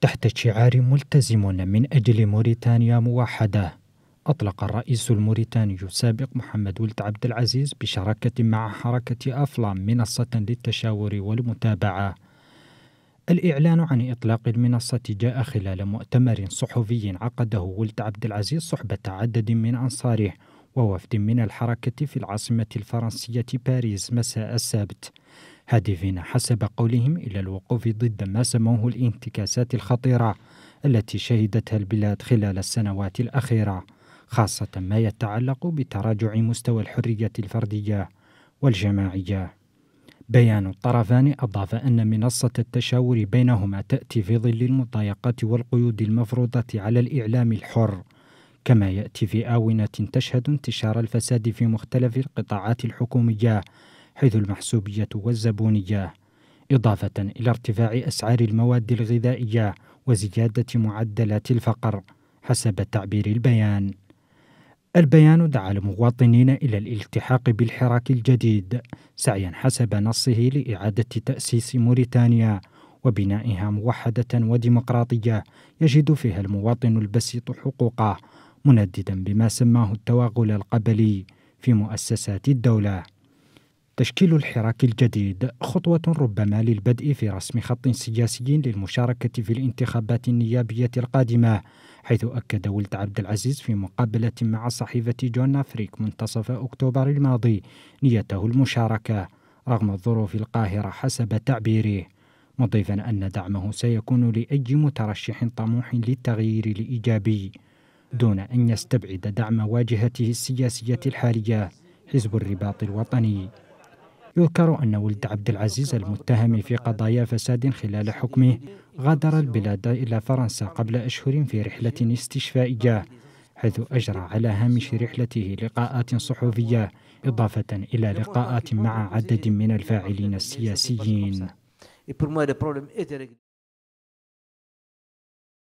تحت شعار ملتزم من أجل موريتانيا موحدة أطلق الرئيس الموريتاني السابق محمد ولد عبد العزيز بشراكة مع حركة أفلام منصة للتشاور والمتابعة الإعلان عن إطلاق المنصة جاء خلال مؤتمر صحفي عقده ولد عبد العزيز صحبة عدد من أنصاره ووفد من الحركة في العاصمة الفرنسية باريس مساء السبت هادفين حسب قولهم إلى الوقوف ضد ما سموه الانتكاسات الخطيرة التي شهدتها البلاد خلال السنوات الأخيرة خاصة ما يتعلق بتراجع مستوى الحرية الفردية والجماعية بيان الطرفان أضاف أن منصة التشاور بينهما تأتي في ظل المضايقات والقيود المفروضة على الإعلام الحر كما يأتي في آونة تشهد انتشار الفساد في مختلف القطاعات الحكومية حيث المحسوبية والزبونية إضافة إلى ارتفاع أسعار المواد الغذائية وزيادة معدلات الفقر حسب تعبير البيان البيان دعا المواطنين إلى الالتحاق بالحراك الجديد سعيا حسب نصه لإعادة تأسيس موريتانيا وبنائها موحدة وديمقراطية يجد فيها المواطن البسيط حقوقه منددا بما سماه التواغل القبلي في مؤسسات الدولة تشكيل الحراك الجديد خطوة ربما للبدء في رسم خط سياسي للمشاركة في الانتخابات النيابية القادمة حيث أكد ولد عبد العزيز في مقابلة مع صحيفة جون أفريك منتصف أكتوبر الماضي نيته المشاركة رغم الظروف القاهرة حسب تعبيره مضيفا أن دعمه سيكون لأي مترشح طموح للتغيير الإيجابي دون أن يستبعد دعم واجهته السياسية الحالية حزب الرباط الوطني يذكر أن ولد عبد العزيز المتهم في قضايا فساد خلال حكمه غادر البلاد إلى فرنسا قبل أشهر في رحلة استشفائية حيث أجرى على هامش رحلته لقاءات صحفية إضافة إلى لقاءات مع عدد من الفاعلين السياسيين